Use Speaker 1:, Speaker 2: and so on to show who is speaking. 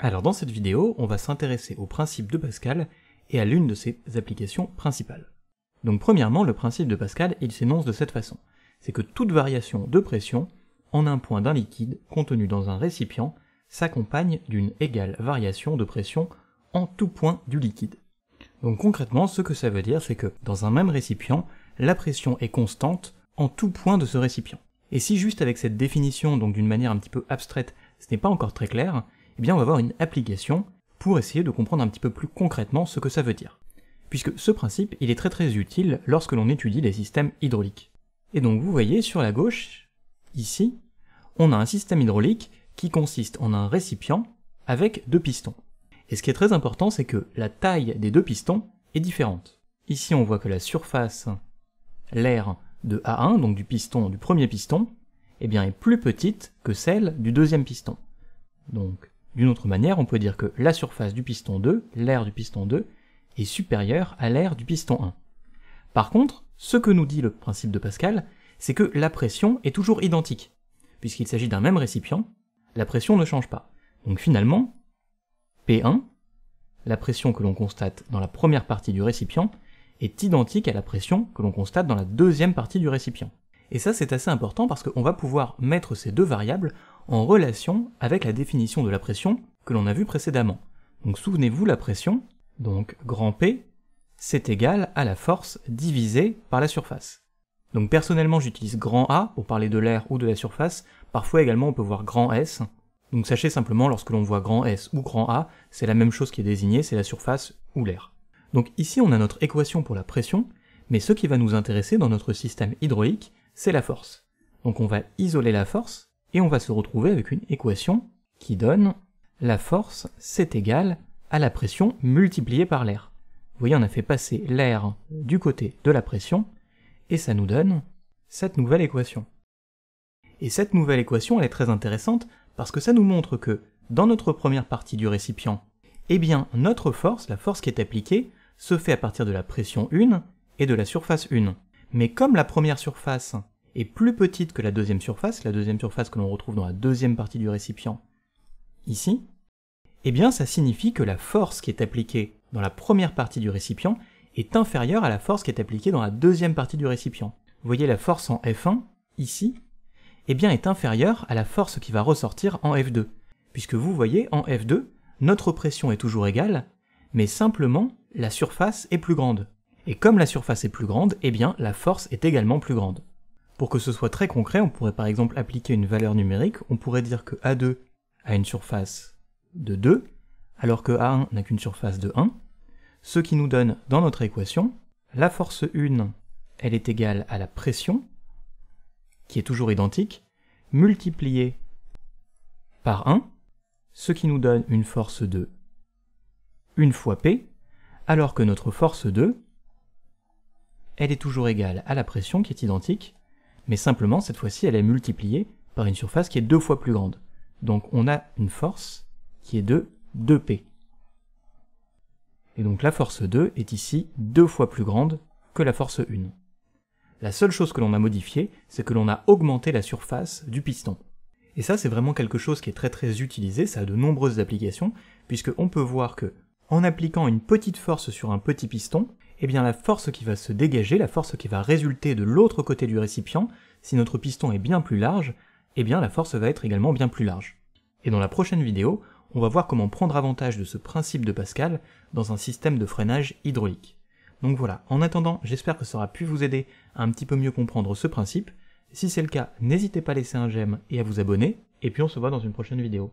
Speaker 1: Alors dans cette vidéo, on va s'intéresser au principe de Pascal et à l'une de ses applications principales. Donc premièrement, le principe de Pascal, il s'énonce de cette façon. C'est que toute variation de pression en un point d'un liquide contenu dans un récipient s'accompagne d'une égale variation de pression en tout point du liquide. Donc concrètement, ce que ça veut dire, c'est que dans un même récipient, la pression est constante en tout point de ce récipient. Et si juste avec cette définition, donc d'une manière un petit peu abstraite, ce n'est pas encore très clair, eh bien on va avoir une application pour essayer de comprendre un petit peu plus concrètement ce que ça veut dire. Puisque ce principe, il est très très utile lorsque l'on étudie les systèmes hydrauliques. Et donc vous voyez sur la gauche, ici, on a un système hydraulique qui consiste en un récipient avec deux pistons. Et ce qui est très important, c'est que la taille des deux pistons est différente. Ici, on voit que la surface, l'air de A1, donc du piston, du premier piston, eh bien, est plus petite que celle du deuxième piston. Donc, d'une autre manière, on peut dire que la surface du piston 2, l'air du piston 2, est supérieure à l'air du piston 1. Par contre, ce que nous dit le principe de Pascal, c'est que la pression est toujours identique. Puisqu'il s'agit d'un même récipient, la pression ne change pas. Donc finalement, P1, la pression que l'on constate dans la première partie du récipient, est identique à la pression que l'on constate dans la deuxième partie du récipient. Et ça c'est assez important parce qu'on va pouvoir mettre ces deux variables en relation avec la définition de la pression que l'on a vue précédemment. Donc souvenez-vous, la pression, donc grand P, c'est égal à la force divisée par la surface. Donc personnellement j'utilise grand A pour parler de l'air ou de la surface, parfois également on peut voir grand S. Donc sachez simplement lorsque l'on voit grand S ou grand A, c'est la même chose qui est désignée, c'est la surface ou l'air. Donc ici on a notre équation pour la pression, mais ce qui va nous intéresser dans notre système hydraulique, c'est la force. Donc on va isoler la force, et on va se retrouver avec une équation qui donne la force, c'est égal à la pression multipliée par l'air. Vous voyez, on a fait passer l'air du côté de la pression, et ça nous donne cette nouvelle équation. Et cette nouvelle équation, elle est très intéressante, parce que ça nous montre que, dans notre première partie du récipient, eh bien, notre force, la force qui est appliquée, se fait à partir de la pression 1 et de la surface 1. Mais comme la première surface est plus petite que la deuxième surface, la deuxième surface que l'on retrouve dans la deuxième partie du récipient, ici, eh bien ça signifie que la force qui est appliquée dans la première partie du récipient est inférieure à la force qui est appliquée dans la deuxième partie du récipient. Vous voyez la force en F1, ici, eh bien est inférieure à la force qui va ressortir en F2. Puisque vous voyez, en F2, notre pression est toujours égale, mais simplement la surface est plus grande et comme la surface est plus grande, eh bien la force est également plus grande. Pour que ce soit très concret, on pourrait par exemple appliquer une valeur numérique, on pourrait dire que A2 a une surface de 2, alors que A1 n'a qu'une surface de 1, ce qui nous donne dans notre équation la force 1, elle est égale à la pression, qui est toujours identique, multipliée par 1, ce qui nous donne une force de 1 fois P, alors que notre force 2, elle est toujours égale à la pression qui est identique, mais simplement cette fois-ci elle est multipliée par une surface qui est deux fois plus grande. Donc on a une force qui est de 2P. Et donc la force 2 est ici deux fois plus grande que la force 1. La seule chose que l'on a modifiée, c'est que l'on a augmenté la surface du piston. Et ça, c'est vraiment quelque chose qui est très très utilisé, ça a de nombreuses applications, puisqu'on peut voir que, en appliquant une petite force sur un petit piston, eh bien la force qui va se dégager, la force qui va résulter de l'autre côté du récipient, si notre piston est bien plus large, et eh bien la force va être également bien plus large. Et dans la prochaine vidéo, on va voir comment prendre avantage de ce principe de Pascal dans un système de freinage hydraulique. Donc voilà, en attendant, j'espère que ça aura pu vous aider à un petit peu mieux comprendre ce principe. Si c'est le cas, n'hésitez pas à laisser un j'aime et à vous abonner, et puis on se voit dans une prochaine vidéo.